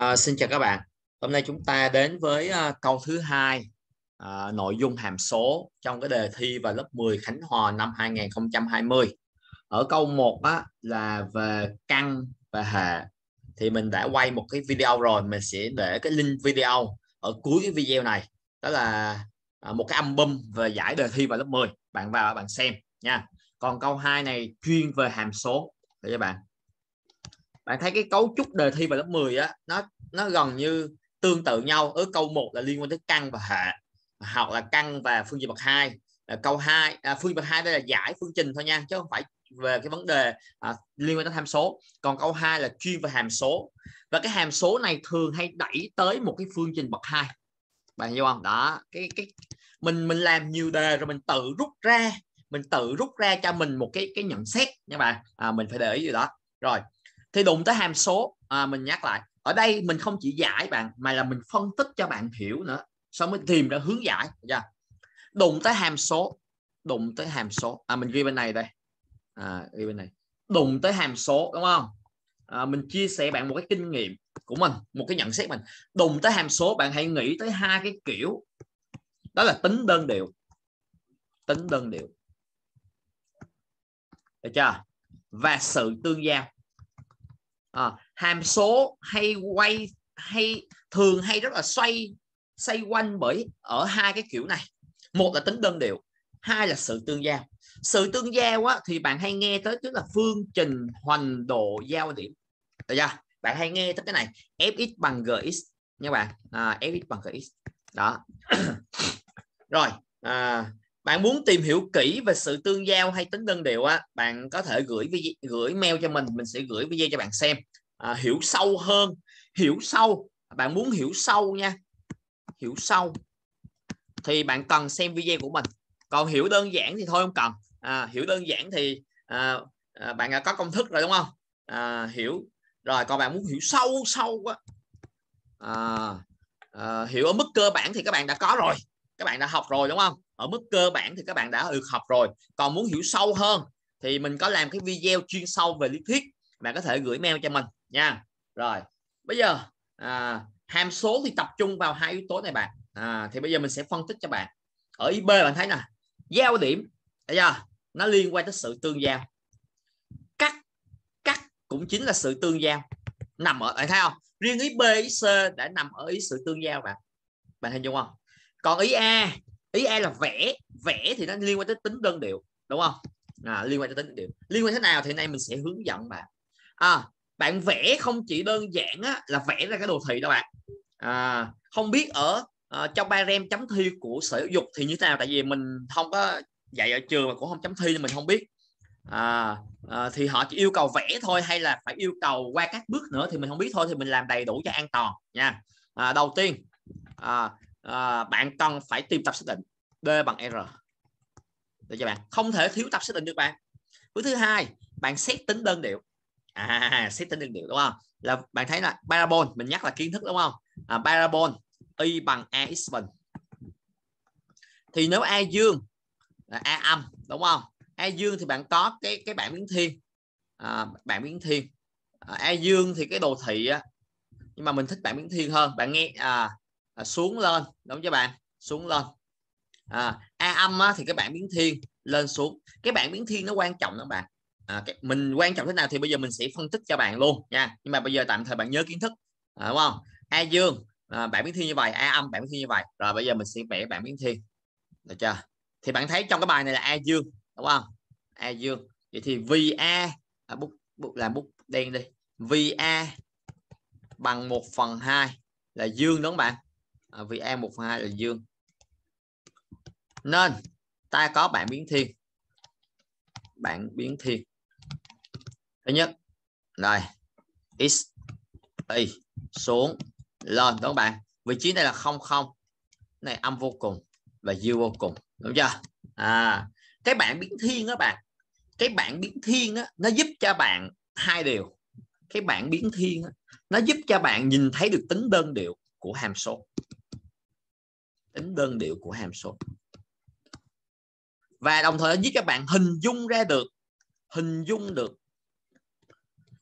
À, xin chào các bạn. Hôm nay chúng ta đến với uh, câu thứ hai uh, nội dung hàm số trong cái đề thi vào lớp 10 Khánh Hòa năm 2020. Ở câu 1 á, là về căn và hệ. Thì mình đã quay một cái video rồi, mình sẽ để cái link video ở cuối cái video này. Đó là uh, một cái album về giải đề thi vào lớp 10. Bạn vào bạn xem nha. Còn câu 2 này chuyên về hàm số. Để các bạn bạn thấy cái cấu trúc đề thi vào lớp 10 á nó nó gần như tương tự nhau ở câu 1 là liên quan tới căn và hệ hoặc là căn và phương trình bậc hai câu 2 à, phương trình bậc hai đây là giải phương trình thôi nha chứ không phải về cái vấn đề à, liên quan tới tham số còn câu 2 là chuyên về hàm số và cái hàm số này thường hay đẩy tới một cái phương trình bậc hai bạn hiểu không đó cái cái mình mình làm nhiều đề rồi mình tự rút ra mình tự rút ra cho mình một cái cái nhận xét nha bạn à, mình phải để ý gì đó rồi thì đụng tới hàm số à, mình nhắc lại ở đây mình không chỉ giải bạn mà là mình phân tích cho bạn hiểu nữa sau mới tìm ra hướng giải yeah. đụng tới hàm số đụng tới hàm số à mình ghi bên này đây à, ghi bên này đụng tới hàm số đúng không à, mình chia sẻ bạn một cái kinh nghiệm của mình một cái nhận xét mình đụng tới hàm số bạn hãy nghĩ tới hai cái kiểu đó là tính đơn điệu tính đơn điệu được chưa và sự tương giao à, hàm số hay quay hay thường hay rất là xoay xoay quanh bởi ở hai cái kiểu này một là tính đơn điệu hai là sự tương giao sự tương giao á, thì bạn hay nghe tới tức là phương trình hoành độ giao điểm được chưa bạn hay nghe tới cái này fx bằng gx nha bạn à, fx bằng gx đó rồi à, bạn muốn tìm hiểu kỹ về sự tương giao hay tính đơn điệu á bạn có thể gửi gửi mail cho mình mình sẽ gửi video cho bạn xem à, hiểu sâu hơn hiểu sâu bạn muốn hiểu sâu nha hiểu sâu thì bạn cần xem video của mình còn hiểu đơn giản thì thôi không cần à, hiểu đơn giản thì à, à, bạn đã có công thức rồi đúng không à, hiểu rồi còn bạn muốn hiểu sâu sâu quá à, à, hiểu ở mức cơ bản thì các bạn đã có rồi các bạn đã học rồi đúng không ở mức cơ bản thì các bạn đã được học rồi còn muốn hiểu sâu hơn thì mình có làm cái video chuyên sâu về lý thuyết bạn có thể gửi mail cho mình nha rồi bây giờ à, hàm số thì tập trung vào hai yếu tố này bạn à, thì bây giờ mình sẽ phân tích cho bạn ở ý b bạn thấy nè giao điểm bây giờ nó liên quan tới sự tương giao cắt cắt cũng chính là sự tương giao nằm ở bạn thấy không riêng ý b ý c đã nằm ở ý sự tương giao bạn bạn hình dung không còn ý a ý em là vẽ vẽ thì nó liên quan tới tính đơn điệu đúng không à, liên quan tới tính đơn điệu liên quan thế nào thì nay mình sẽ hướng dẫn bạn à, bạn vẽ không chỉ đơn giản á, là vẽ ra cái đồ thị đâu bạn à, không biết ở à, ờ, trong ba rem chấm thi của sở giáo dục thì như thế nào tại vì mình không có dạy ở trường mà cũng không chấm thi nên mình không biết à, à, thì họ chỉ yêu cầu vẽ thôi hay là phải yêu cầu qua các bước nữa thì mình không biết thôi thì mình làm đầy đủ cho an toàn nha à, đầu tiên à, à, bạn cần phải tìm tập xác định B bằng R được chưa bạn không thể thiếu tập xác định được bạn bước thứ hai bạn xét tính đơn điệu à xét tính đơn điệu đúng không là bạn thấy là parabol mình nhắc là kiến thức đúng không à, parabol y bằng ax bình thì nếu a dương là a âm đúng không a dương thì bạn có cái cái bảng biến thiên à, bảng biến thiên à, a dương thì cái đồ thị nhưng mà mình thích bảng biến thiên hơn bạn nghe à, À, xuống lên đúng các bạn xuống lên à, a âm á, thì các bạn biến thiên lên xuống cái bạn biến thiên nó quan trọng lắm bạn à, cái, mình quan trọng thế nào thì bây giờ mình sẽ phân tích cho bạn luôn nha nhưng mà bây giờ tạm thời bạn nhớ kiến thức à, đúng không a dương à, bảng biến thiên như vậy a âm bạn biến thiên như vậy rồi bây giờ mình sẽ vẽ bạn biến thiên được chưa thì bạn thấy trong cái bài này là a dương đúng không a dương vậy thì va à, bút, bút là bút đen đi va bằng 1 phần 2 là dương đúng không bạn À, vì e một phần hai là dương nên ta có bảng biến thiên bảng biến thiên thứ nhất này x y xuống lên đúng không bạn vị trí này là không không này âm vô cùng và dư vô cùng đúng chưa à cái bảng biến thiên đó bạn cái bảng biến thiên đó, nó giúp cho bạn hai điều cái bảng biến thiên đó, nó giúp cho bạn nhìn thấy được tính đơn điệu của hàm số tính đơn điệu của hàm số và đồng thời giúp các bạn hình dung ra được hình dung được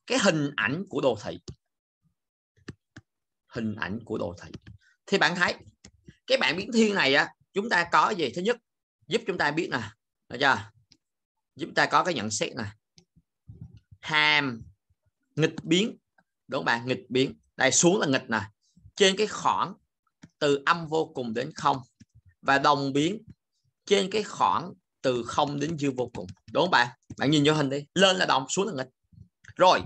cái hình ảnh của đồ thị hình ảnh của đồ thị thì bạn thấy cái bảng biến thiên này á chúng ta có gì thứ nhất giúp chúng ta biết nè được chưa chúng ta có cái nhận xét nè hàm nghịch biến đúng không bạn nghịch biến đây xuống là nghịch nè trên cái khoảng từ âm vô cùng đến không và đồng biến trên cái khoảng từ không đến dương vô cùng đúng không bạn bạn nhìn vô hình đi lên là đồng xuống là nghịch rồi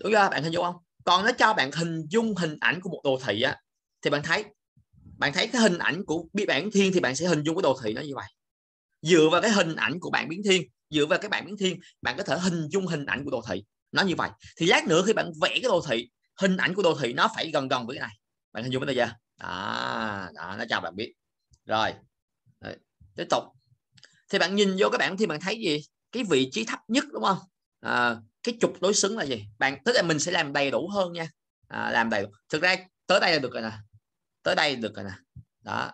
đúng chưa bạn hình dung không còn nó cho bạn hình dung hình ảnh của một đồ thị á thì bạn thấy bạn thấy cái hình ảnh của bi bản thiên thì bạn sẽ hình dung cái đồ thị nó như vậy dựa vào cái hình ảnh của bạn biến thiên dựa vào cái bạn biến thiên bạn có thể hình dung hình ảnh của đồ thị nó như vậy thì lát nữa khi bạn vẽ cái đồ thị hình ảnh của đồ thị nó phải gần gần với cái này bạn hình dung bây giờ đó, đó nó cho bạn biết rồi Đấy. tiếp tục thì bạn nhìn vô các bạn thì bạn thấy gì cái vị trí thấp nhất đúng không à, cái trục đối xứng là gì bạn tức là mình sẽ làm đầy đủ hơn nha à, làm đầy đủ. thực ra tới đây là được rồi nè tới đây được rồi nè đó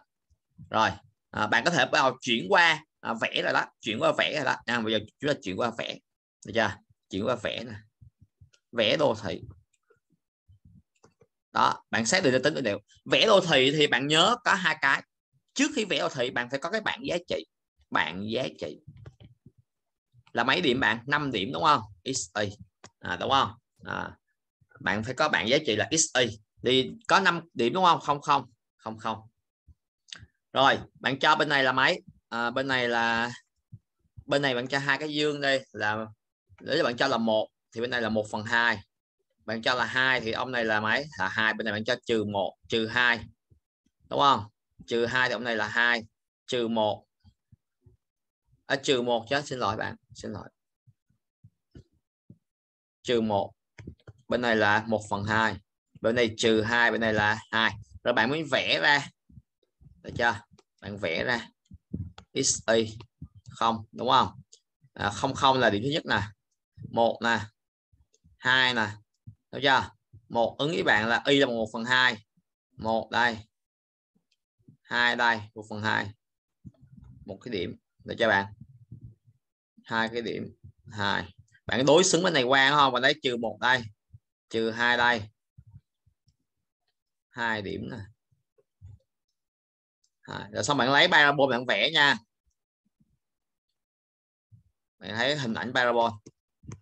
rồi à, bạn có thể bắt đầu chuyển qua à, vẽ rồi đó chuyển qua vẽ rồi đó à, bây giờ chúng ta chuyển qua vẽ được chưa chuyển qua vẽ nè vẽ đồ thị đó bạn xác định được tính dữ liệu vẽ đồ thị thì bạn nhớ có hai cái trước khi vẽ đồ thị bạn phải có cái bảng giá trị bảng giá trị là mấy điểm bạn 5 điểm đúng không xa à, đúng không à, bạn phải có bảng giá trị là xa thì có 5 điểm đúng không không không không không rồi bạn cho bên này là mấy à, bên này là bên này bạn cho hai cái dương đây là nếu bạn cho là một thì bên này là 1 phần 2 bạn cho là hai thì ông này là mấy là hai bên này bạn cho trừ một trừ hai đúng không trừ hai thì ông này là hai trừ một à, trừ một chứ xin lỗi bạn xin lỗi trừ một bên này là 1 phần 2 bên này trừ 2 bên này là 2 rồi bạn mới vẽ ra được chưa bạn vẽ ra x xe không đúng không à, không không là điểm thứ nhất nè một nè hai nè được chưa một ứng với bạn là y là một phần hai một đây hai đây một phần hai một cái điểm để cho bạn hai cái điểm hai bạn đối xứng bên này qua không bạn lấy trừ một đây trừ hai đây hai điểm này rồi xong bạn lấy parabol bạn vẽ nha bạn thấy hình ảnh parabol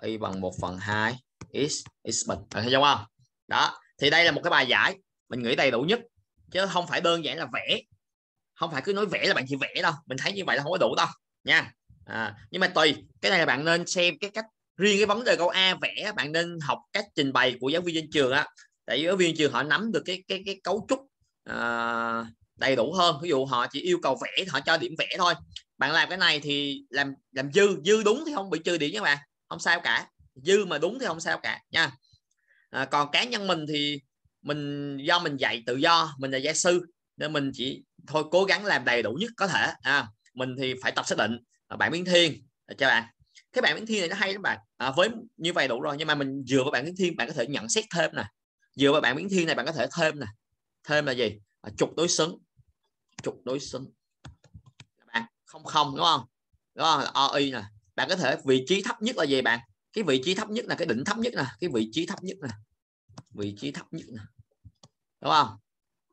y bằng 1 phần 2 is is mình thấy không đó thì đây là một cái bài giải mình nghĩ đầy đủ nhất chứ không phải đơn giản là vẽ không phải cứ nói vẽ là bạn chỉ vẽ đâu mình thấy như vậy là không có đủ đâu nha à, nhưng mà tùy cái này là bạn nên xem cái cách riêng cái vấn đề câu a vẽ bạn nên học cách trình bày của giáo viên trên trường á tại giáo viên trường họ nắm được cái cái cái cấu trúc à, đầy đủ hơn ví dụ họ chỉ yêu cầu vẽ họ cho điểm vẽ thôi bạn làm cái này thì làm làm dư dư đúng thì không bị trừ điểm các bạn không sao cả dư mà đúng thì không sao cả nha à, còn cá nhân mình thì mình do mình dạy tự do mình là gia sư nên mình chỉ thôi cố gắng làm đầy đủ nhất có thể à, mình thì phải tập xác định à, bạn biến thiên à, cho bạn cái bạn biến thiên này nó hay lắm bạn à, với như vậy đủ rồi nhưng mà mình dựa vào bạn biến thiên bạn có thể nhận xét thêm nè dựa vào bạn biến thiên này bạn có thể thêm nè thêm là gì à, trục đối xứng trục đối xứng bạn không không đúng không đó là oi nè bạn có thể vị trí thấp nhất là gì bạn cái vị trí thấp nhất là cái đỉnh thấp nhất nè cái vị trí thấp nhất nè vị trí thấp nhất nè đúng không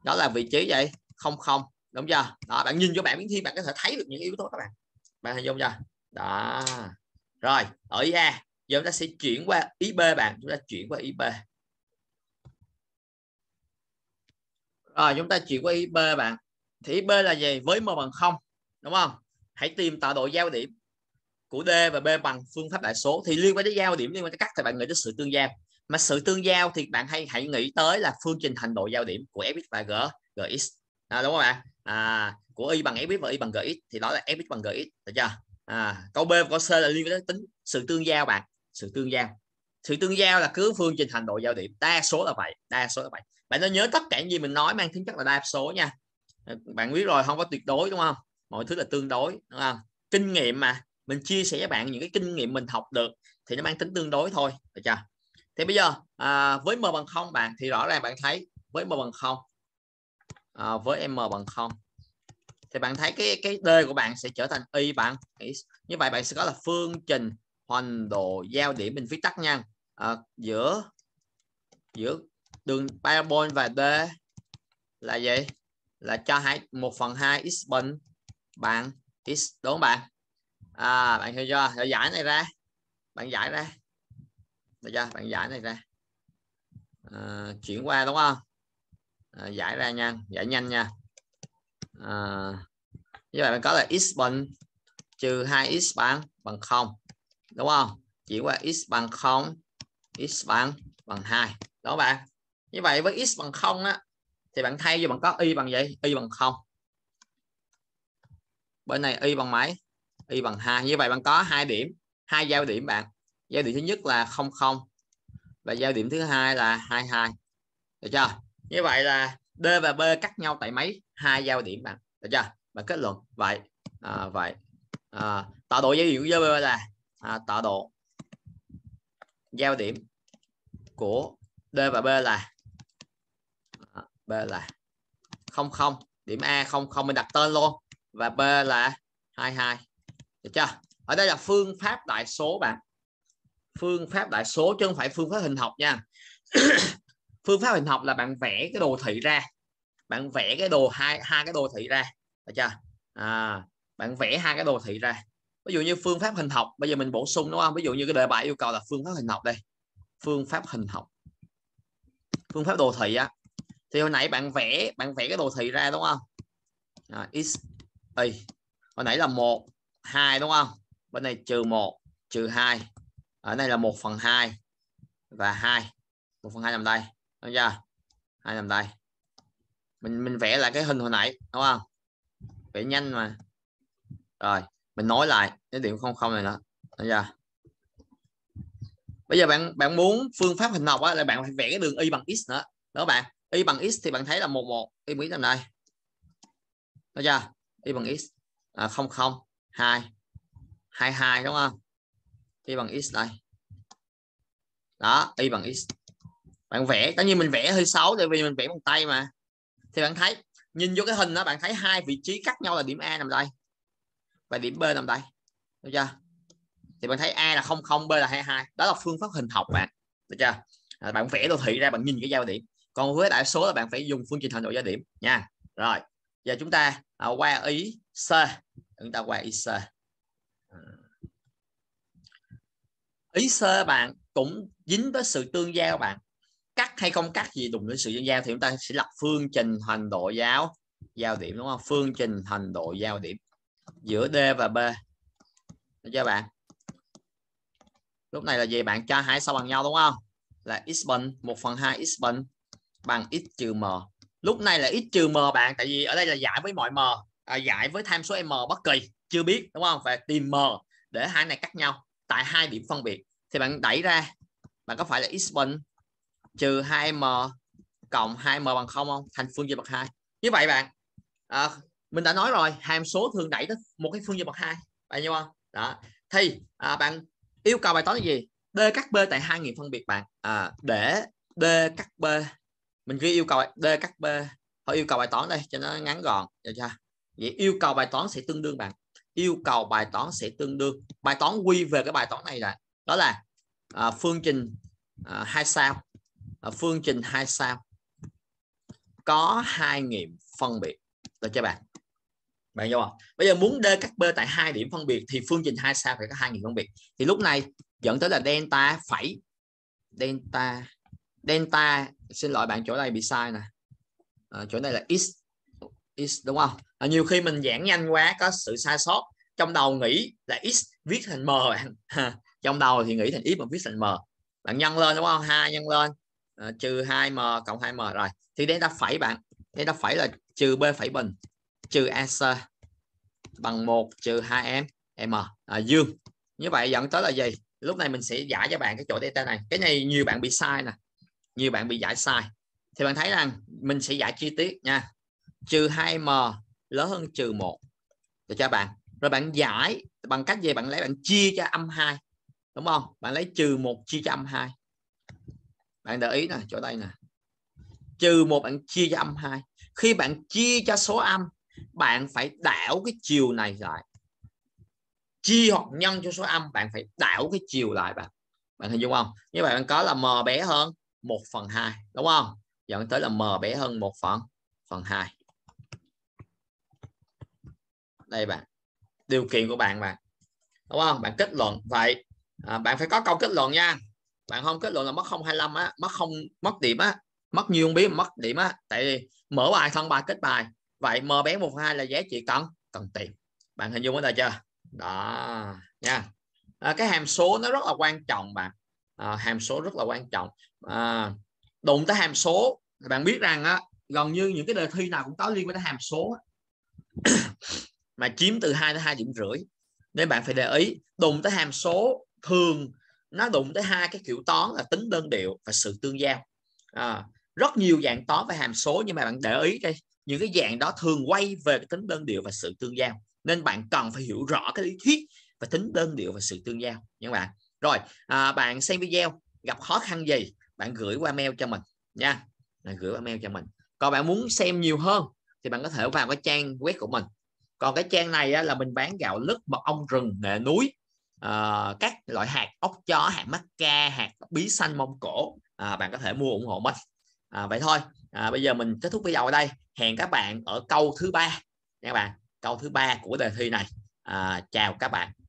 đó là vị trí vậy không không đúng chưa đó bạn nhìn cho bạn miếng thi bạn có thể thấy được những yếu tố các bạn bạn hình dung chưa đó rồi ở ý A giờ chúng ta sẽ chuyển qua ý B bạn chúng ta chuyển qua ý B rồi chúng ta chuyển qua ý B bạn thì ý B là gì với m bằng không đúng không hãy tìm tọa độ giao điểm của D và B bằng phương pháp đại số thì liên quan tới giao điểm liên quan tới cắt thì bạn nghĩ tới sự tương giao mà sự tương giao thì bạn hay hãy nghĩ tới là phương trình thành độ giao điểm của fx và g gx à, đúng không ạ à, của y bằng fx và y bằng gx thì đó là fx bằng gx được chưa à, câu b và câu c là liên quan tới tính sự tương giao bạn sự tương giao sự tương giao là cứ phương trình thành độ giao điểm đa số là vậy đa số là vậy bạn nên nhớ tất cả những gì mình nói mang tính chất là đa số nha bạn biết rồi không có tuyệt đối đúng không mọi thứ là tương đối đúng không kinh nghiệm mà mình chia sẻ với bạn những cái kinh nghiệm mình học được thì nó mang tính tương đối thôi được chưa thì bây giờ à, với m bằng không bạn thì rõ ràng bạn thấy với m bằng không à, với m bằng không thì bạn thấy cái cái d của bạn sẽ trở thành y bạn x như vậy bạn sẽ có là phương trình hoành độ giao điểm bên phía tắc nha à, giữa giữa đường parabol và d là gì là cho hai một phần hai x bình bạn x đúng không bạn à, bạn hiểu chưa rồi giải này ra bạn giải ra được chưa bạn giải này ra à, chuyển qua đúng không à, giải ra nha giải nhanh nha à, như vậy bạn có là x bằng trừ 2x bằng bằng không, đúng không chuyển qua x bằng không, x bằng bằng 2 đó bạn như vậy với x bằng không á thì bạn thay cho bạn có y bằng vậy, y bằng không. bên này y bằng mấy y bằng hai như vậy bạn có hai điểm hai giao điểm bạn giao điểm thứ nhất là không không và giao điểm thứ hai là 22 được chưa như vậy là D và B cắt nhau tại mấy hai giao điểm bạn được chưa và kết luận vậy à, vậy à, tọa độ giao điểm của B là à, tọa độ giao điểm của D và B là à, B là 00 điểm A 00 mình đặt tên luôn và B là 22 được chưa ở đây là phương pháp đại số bạn phương pháp đại số chứ không phải phương pháp hình học nha phương pháp hình học là bạn vẽ cái đồ thị ra bạn vẽ cái đồ hai hai cái đồ thị ra được chưa à, bạn vẽ hai cái đồ thị ra ví dụ như phương pháp hình học bây giờ mình bổ sung đúng không ví dụ như cái đề bài yêu cầu là phương pháp hình học đây phương pháp hình học phương pháp đồ thị á thì hồi nãy bạn vẽ bạn vẽ cái đồ thị ra đúng không à, x y hồi nãy là một 2 đúng không bên này trừ 1 trừ 2 ở đây là 1 phần 2 và 2 1 phần 2 nằm đây đúng chưa 2 nằm đây mình mình vẽ lại cái hình hồi nãy đúng không vẽ nhanh mà rồi mình nói lại cái điểm không không này nữa đúng chưa bây giờ bạn bạn muốn phương pháp hình học á, là bạn phải vẽ cái đường y bằng x nữa đó bạn y bằng x thì bạn thấy là một một y bằng x nằm đây đúng chưa y bằng x à, không không 2 22 đúng không y bằng x đây đó y bằng x bạn vẽ tất nhiên mình vẽ hơi xấu tại vì mình vẽ bằng tay mà thì bạn thấy nhìn vô cái hình đó bạn thấy hai vị trí cách nhau là điểm A nằm đây và điểm B nằm đây được chưa thì bạn thấy A là không không, B là 22 đó là phương pháp hình học bạn được chưa à, bạn vẽ đồ thị ra bạn nhìn cái giao điểm còn với đại số là bạn phải dùng phương trình hành độ giao điểm nha rồi giờ chúng ta à, qua ý C chúng ta qua ISA ISA à. bạn cũng dính tới sự tương giao bạn cắt hay không cắt gì đụng đến sự tương giao thì chúng ta sẽ lập phương trình hành độ giáo giao điểm đúng không phương trình hành độ giao điểm giữa D và B được chưa bạn lúc này là gì bạn cho hai sao bằng nhau đúng không là x bình 1 phần 2 x bình bằng x trừ m lúc này là x trừ m bạn tại vì ở đây là giải với mọi m à, giải với tham số m bất kỳ chưa biết đúng không phải tìm m để hai này cắt nhau tại hai điểm phân biệt thì bạn đẩy ra bạn có phải là x bình trừ 2m cộng 2m bằng 0 không thành phương diện bậc 2 như vậy bạn à, mình đã nói rồi hàm số thường đẩy tới một cái phương diện bậc 2 bạn hiểu không đó thì à, bạn yêu cầu bài toán là gì d cắt b tại hai nghiệm phân biệt bạn à, để d cắt b mình ghi yêu cầu d cắt b thôi yêu cầu bài toán đây cho nó ngắn gọn được chưa vậy yêu cầu bài toán sẽ tương đương bạn yêu cầu bài toán sẽ tương đương bài toán quy về cái bài toán này là đó là à, phương trình à, hai sao à, phương trình hai sao có hai nghiệm phân biệt được chưa bạn bạn hiểu không bây giờ muốn d cắt b tại hai điểm phân biệt thì phương trình hai sao phải có hai nghiệm phân biệt thì lúc này dẫn tới là delta phẩy delta delta xin lỗi bạn chỗ này bị sai nè à, chỗ này là x x đúng không à, nhiều khi mình giảng nhanh quá có sự sai sót trong đầu nghĩ là x viết thành m bạn trong đầu thì nghĩ thành x mà viết thành m bạn nhân lên đúng không hai nhân lên à, trừ 2m cộng 2m rồi thì ta phải bạn ta phải là trừ b phải bình trừ ac bằng 1 trừ 2m m à, dương như vậy dẫn tới là gì lúc này mình sẽ giải cho bạn cái chỗ delta này cái này nhiều bạn bị sai nè nhiều bạn bị giải sai thì bạn thấy rằng mình sẽ giải chi tiết nha trừ 2m lớn hơn trừ một được cho bạn rồi bạn giải bằng cách gì bạn lấy bạn chia cho âm 2 đúng không bạn lấy trừ một chia cho âm 2 bạn để ý nè chỗ đây nè trừ một bạn chia cho âm 2 khi bạn chia cho số âm bạn phải đảo cái chiều này lại chia hoặc nhân cho số âm bạn phải đảo cái chiều lại bạn bạn hình dung không như vậy bạn có là m bé hơn 1 phần 2 đúng không dẫn tới là m bé hơn 1 phần phần 2 đây bạn điều kiện của bạn mà đúng không bạn kết luận vậy à, bạn phải có câu kết luận nha bạn không kết luận là mất 025 á mất không mất điểm á mất nhiều không biết mất điểm á tại vì mở bài thân bài kết bài vậy m bé một hai là giá trị cần cần tiền bạn hình dung ở đây chưa đó nha à, cái hàm số nó rất là quan trọng bạn à, hàm số rất là quan trọng à, đụng tới hàm số bạn biết rằng á gần như những cái đề thi nào cũng có liên quan tới hàm số mà chiếm từ 2 đến 2 điểm rưỡi nên bạn phải để ý đụng tới hàm số thường nó đụng tới hai cái kiểu toán là tính đơn điệu và sự tương giao à, rất nhiều dạng toán và hàm số nhưng mà bạn để ý đây những cái dạng đó thường quay về cái tính đơn điệu và sự tương giao nên bạn cần phải hiểu rõ cái lý thuyết và tính đơn điệu và sự tương giao nha bạn rồi à, bạn xem video gặp khó khăn gì bạn gửi qua mail cho mình nha bạn gửi qua mail cho mình còn bạn muốn xem nhiều hơn thì bạn có thể vào cái trang web của mình còn cái trang này á, là mình bán gạo lứt mật ong rừng nghệ núi à, các loại hạt ốc chó hạt mắc ca hạt bí xanh mông cổ à, bạn có thể mua ủng hộ mình à, vậy thôi à, bây giờ mình kết thúc video ở đây hẹn các bạn ở câu thứ ba nha bạn câu thứ ba của đề thi này à, chào các bạn